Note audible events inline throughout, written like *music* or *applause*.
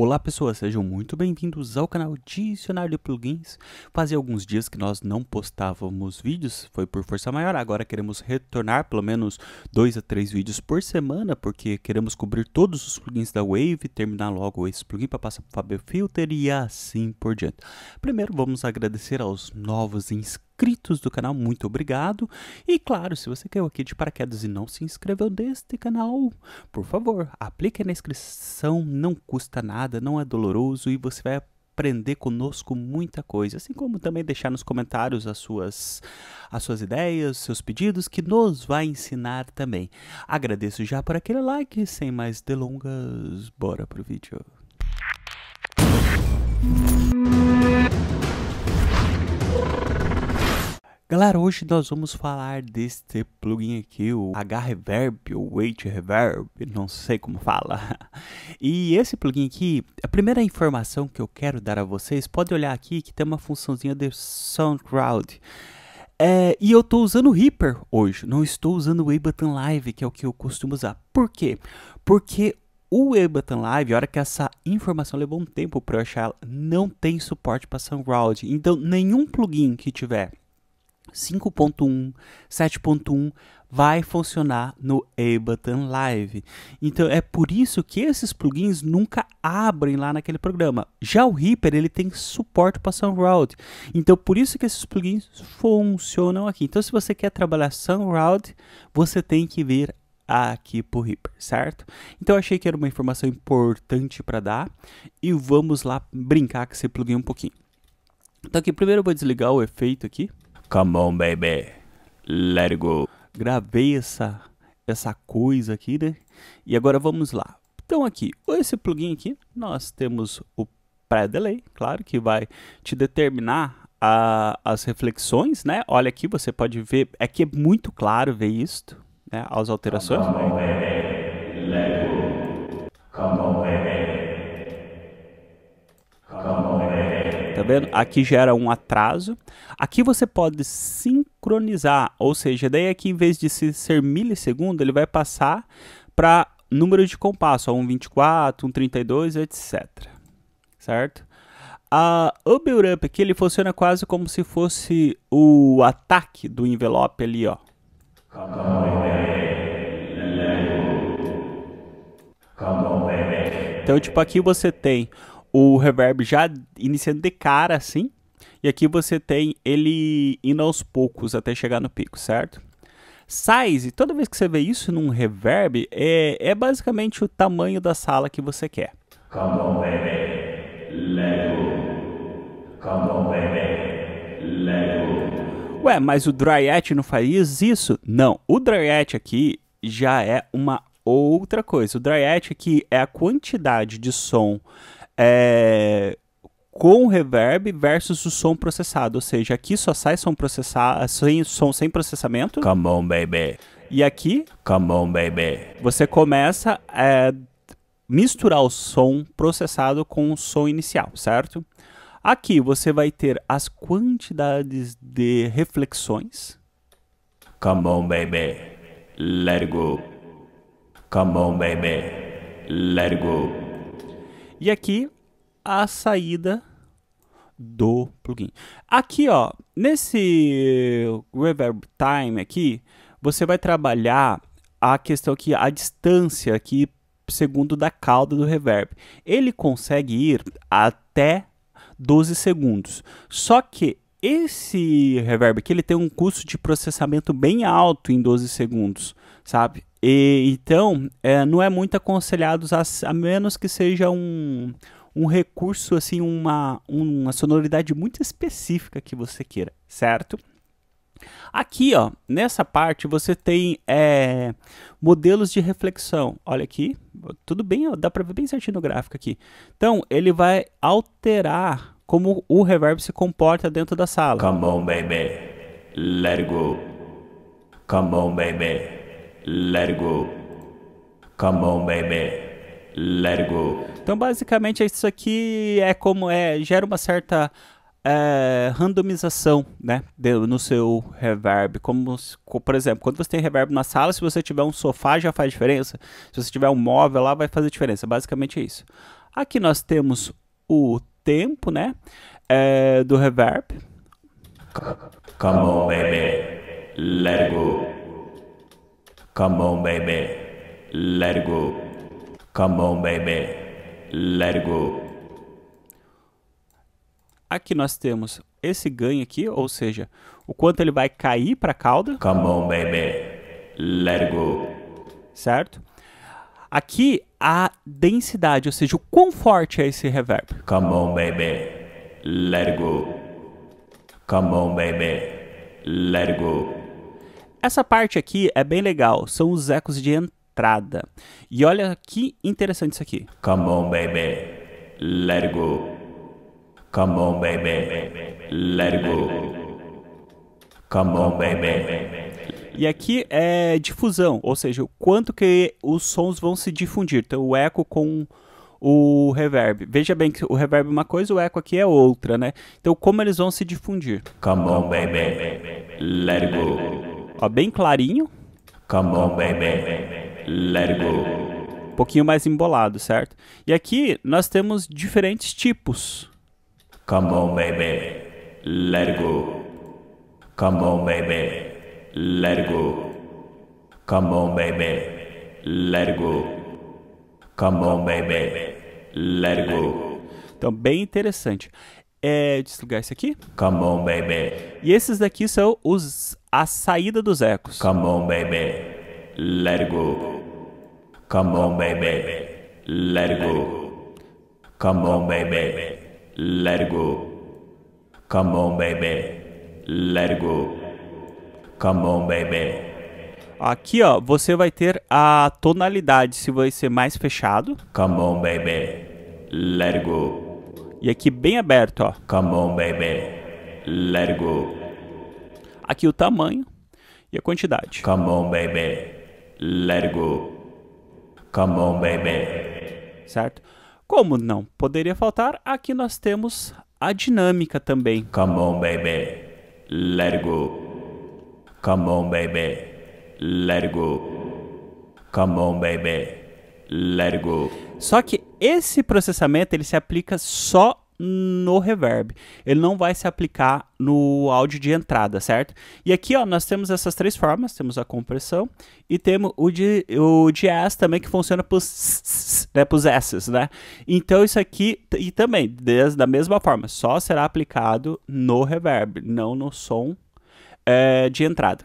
Olá pessoas, sejam muito bem-vindos ao canal Dicionário de Plugins. Fazia alguns dias que nós não postávamos vídeos, foi por força maior, agora queremos retornar pelo menos dois a três vídeos por semana, porque queremos cobrir todos os plugins da Wave, terminar logo esse plugin para passar para o Fabio Filter e assim por diante. Primeiro vamos agradecer aos novos inscritos inscritos do canal, muito obrigado. E claro, se você caiu aqui de paraquedas e não se inscreveu deste canal, por favor, aplique na inscrição, não custa nada, não é doloroso e você vai aprender conosco muita coisa, assim como também deixar nos comentários as suas, as suas ideias, seus pedidos, que nos vai ensinar também. Agradeço já por aquele like, sem mais delongas, bora pro vídeo. Galera, hoje nós vamos falar deste plugin aqui, o H-Reverb, ou Weight Reverb, não sei como fala. *laughs* E esse plugin aqui, a primeira informação que eu quero dar a vocês, pode olhar aqui que tem uma funçãozinha de SoundCloud. É, e eu estou usando o Reaper hoje, não estou usando o Ableton Live, que é o que eu costumo usar. Por quê? Porque o Ableton Live, a hora que essa informação levou um tempo para eu achar ela, não tem suporte para SoundCloud. Então, nenhum plugin que tiver 5.1, 7.1 vai funcionar no Ableton Live. Então é por isso que esses plugins nunca abrem lá naquele programa. Já o Reaper ele tem suporte para SoundCloud. Então por isso que esses plugins funcionam aqui. Então se você quer trabalhar SoundCloud, você tem que vir aqui para o Reaper, certo? Então achei que era uma informação importante para dar e vamos lá brincar com esse plugin um pouquinho. Então aqui primeiro eu vou desligar o efeito aqui. Come on, baby. Let it go. Gravei essa, essa coisa aqui, né? E agora vamos lá. Então aqui, esse plugin aqui, nós temos o pré-delay, claro, que vai te determinar a, as reflexões, né? Olha aqui, você pode ver, é que é muito claro ver isto, né? As alterações. Come on, baby. vendo? É. Aqui gera um atraso. Aqui você pode sincronizar, ou seja, daí aqui em vez de ser milissegundo, ele vai passar para número de compasso, 124, um etc. Certo? A, o build-up aqui ele funciona quase como se fosse o ataque do envelope ali, ó. Então, tipo, aqui você tem o reverb já iniciando de cara assim. E aqui você tem ele indo aos poucos até chegar no pico, certo? Size, toda vez que você vê isso num reverb, é, é basicamente o tamanho da sala que você quer. Come on, baby. Lego. Come on, baby. Lego. Ué, mas o Dryat não faz isso? Não, o Dryat aqui já é uma outra coisa. O Dryat aqui é a quantidade de som é, com reverb versus o som processado. Ou seja, aqui só sai som processado, sem, som sem processamento. Come on, baby. E aqui. Come on, baby. Você começa a é, misturar o som processado com o som inicial, certo? Aqui você vai ter as quantidades de reflexões. Come on, baby. Let it go. Come on, baby. Let it go. E aqui a saída do plugin. Aqui, ó, nesse reverb time aqui, você vai trabalhar a questão aqui, a distância aqui, segundo da cauda do reverb. Ele consegue ir até 12 segundos. Só que esse reverb aqui ele tem um custo de processamento bem alto em 12 segundos, sabe? E, então, é, não é muito aconselhado usar, a menos que seja um, um recurso, assim, uma, uma sonoridade muito específica que você queira, certo? Aqui, ó, nessa parte você tem é, modelos de reflexão. Olha aqui, tudo bem, ó, dá para ver bem certinho no gráfico aqui. Então, ele vai alterar como o reverb se comporta dentro da sala. Come on, baby, let it go. Come on, baby, Let it go. Come on, baby. Let it go. Então, basicamente, isso aqui é como é, gera uma certa é, randomização né, de, no seu reverb. Como, por exemplo, quando você tem reverb na sala, se você tiver um sofá já faz diferença. Se você tiver um móvel lá, vai fazer diferença. Basicamente é isso. Aqui nós temos o tempo né, é, do reverb. Come on, baby. Let it go. Come on, baby, let it go. Come on, baby, let it go. Aqui nós temos esse ganho aqui, ou seja, o quanto ele vai cair para a cauda. Come on, baby, let it go. Certo? Aqui a densidade, ou seja, o quão forte é esse reverb. Come on, baby, let it go. Come on, baby, let it go. Essa parte aqui é bem legal, são os ecos de entrada. E olha que interessante isso aqui. Come on, baby, let it go. Come on, baby, let it go. Come on, baby. E aqui é difusão, ou seja, o quanto que os sons vão se difundir. Então, o eco com o reverb. Veja bem que o reverb é uma coisa, o eco aqui é outra, né? Então, como eles vão se difundir? Come on, baby, let it go. Ó, bem clarinho. Come on, baby. Let go. Um pouquinho mais embolado, certo? E aqui nós temos diferentes tipos. Come on, baby. Let go. Come on, baby. Let go. Come on, baby. Let go. Come on, baby. Let go. Então, bem interessante. É, desligar esse aqui. Come on, baby. E esses daqui são os a saída dos ecos. Come on, baby, let go. Come on, baby, let go. Come on, baby, let go. Come on, baby, let go. Come on, baby. Aqui, ó, você vai ter a tonalidade se vai ser mais fechado. Come on, baby, let go. E aqui bem aberto, ó. Come on, baby, let go. Aqui o tamanho e a quantidade. Come on, baby. Let it go. Come on, baby. Certo? Como não poderia faltar, aqui nós temos a dinâmica também. Come on, baby. Let it go. Come on, baby. Let it go. Come on, baby. Let it go. Só que esse processamento ele se aplica só no reverb. Ele não vai se aplicar no áudio de entrada, certo? E aqui, ó, nós temos essas três formas. Temos a compressão e temos o de, o de também, que funciona para os né, S's, né? Então, isso aqui, e também, desde, da mesma forma, só será aplicado no reverb, não no som é, de entrada.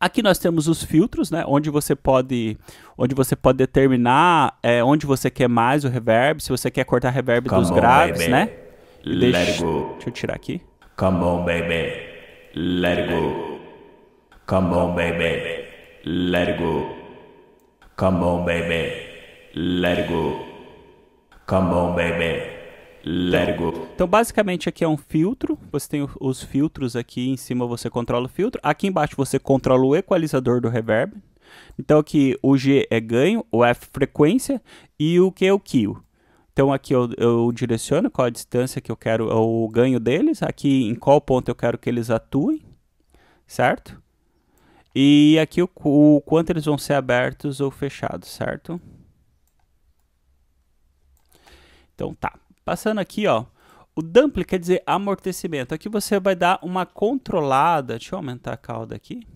Aqui nós temos os filtros, né, onde você pode, onde você pode determinar é, onde você quer mais o reverb, se você quer cortar reverb Come dos on, graves, baby. né? Let deixa, go. deixa eu tirar aqui. Come on, baby. Let go. Come on, baby. Let go. Come on, baby. Let go. Come on, baby. Lergo. Então, basicamente, aqui é um filtro. Você tem os filtros aqui em cima, você controla o filtro. Aqui embaixo, você controla o equalizador do reverb. Então, aqui o G é ganho, o F frequência e o Q é o kill. Então aqui eu, eu, direciono qual a distância que eu quero, o ganho deles, aqui em qual ponto eu quero que eles atuem, certo? E aqui o, o quanto eles vão ser abertos ou fechados, certo? Então tá. Passando aqui, ó. O dump quer dizer amortecimento. Aqui você vai dar uma controlada. Deixa eu aumentar a cauda aqui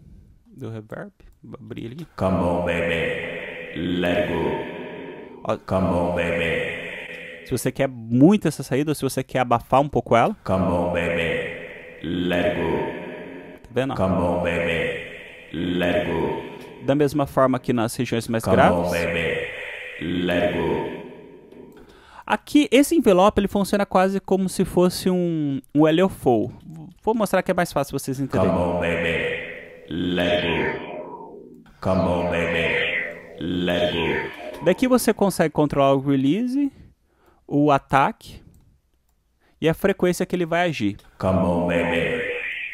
do reverb. Vou abrir ele. Come on, baby. Let go. Ó, Come on, baby. Se você quer muito essa saída ou se você quer abafar um pouco ela. Come on, baby. Let go. Tá vendo? Come on, baby. Let go. Da mesma forma aqui nas regiões mais Come graves. On, baby. Let go. Aqui, esse envelope ele funciona quase como se fosse um, um LFO. Vou mostrar que é mais fácil vocês entenderem. Come on, baby. Let go. Come on, baby. Let go. Daqui você consegue controlar o release, o ataque e a frequência que ele vai agir. Come on, baby.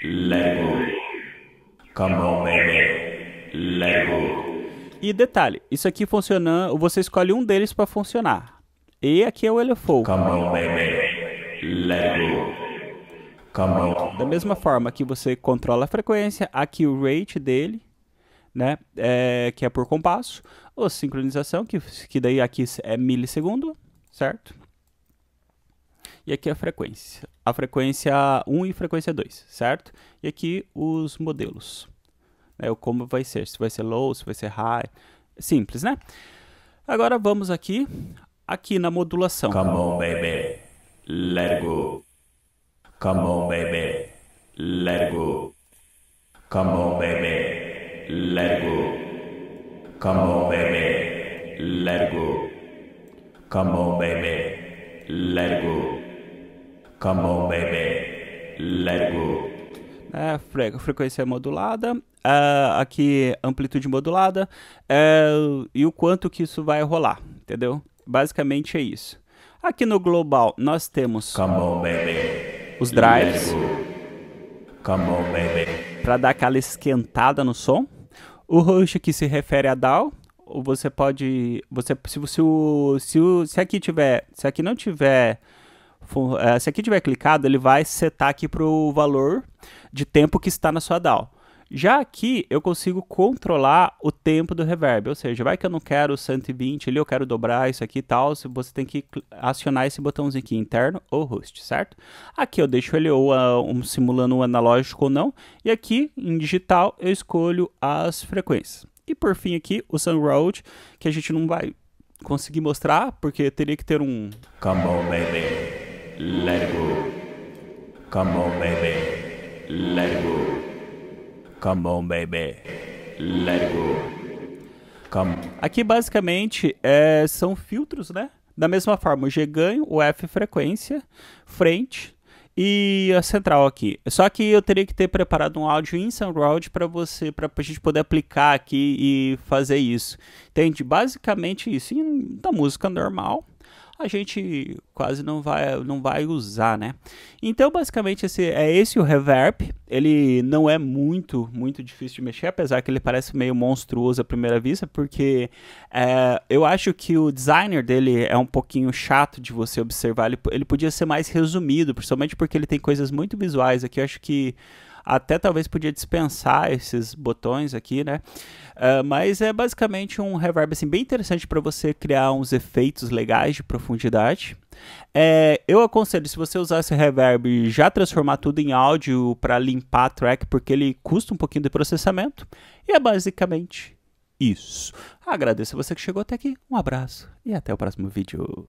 Let go. Come on, baby. Let go. E detalhe, isso aqui funciona, você escolhe um deles para funcionar. E aqui é o Elefou. Come on, baby. Let go. Come on. Da mesma forma que você controla a frequência, aqui o rate dele, né? É, que é por compasso. Ou sincronização, que, que daí aqui é milissegundo, certo? E aqui é a frequência. A frequência 1 e frequência 2, certo? E aqui os modelos. Né, como vai ser, se vai ser low, se vai ser high. Simples, né? Agora vamos aqui aqui na modulação. Come on, baby. Let go. Come on, baby. Let go. Come on, baby. Let go. Come on, baby. Let go. Come on, baby. Let go. Come on, baby. Let go. É, fre frequência modulada, uh, aqui amplitude modulada, uh, e o quanto que isso vai rolar, entendeu? Basicamente é isso. Aqui no global nós temos on, os drives para dar aquela esquentada no som. O roxo que se refere a DAW, ou você pode, você se você se, se aqui tiver, se aqui não tiver eh, se aqui tiver clicado, ele vai setar aqui para o valor de tempo que está na sua DAO. Já aqui eu consigo controlar o tempo do reverb, ou seja, vai que eu não quero 120 ali, eu quero dobrar isso aqui e tal, você tem que acionar esse botãozinho aqui interno ou host, certo? Aqui eu deixo ele ou ah, um, simulando um analógico ou não, e aqui em digital eu escolho as frequências. E por fim aqui o road, que a gente não vai conseguir mostrar, porque teria que ter um... Come on baby, let it go. Come on baby, let it go. Come on, baby. Let it go. Come. Aqui basicamente é, são filtros, né? Da mesma forma, o G ganho, o F frequência, frente, e a central aqui. Só que eu teria que ter preparado um áudio em SoundCloud para você, para a gente poder aplicar aqui e fazer isso. Entende? Basicamente isso. da música normal, a gente quase não vai, não vai usar, né? Então, basicamente, esse, é esse o reverb. Ele não é muito, muito difícil de mexer, apesar que ele parece meio monstruoso à primeira vista, porque é, eu acho que o designer dele é um pouquinho chato de você observar. Ele, ele podia ser mais resumido, principalmente porque ele tem coisas muito visuais aqui. Eu acho que até talvez podia dispensar esses botões aqui, né? Uh, mas é basicamente um reverb assim, bem interessante para você criar uns efeitos legais de profundidade. É, eu aconselho, se você usar esse reverb, já transformar tudo em áudio para limpar a track, porque ele custa um pouquinho de processamento. E é basicamente isso. Agradeço a você que chegou até aqui. Um abraço e até o próximo vídeo.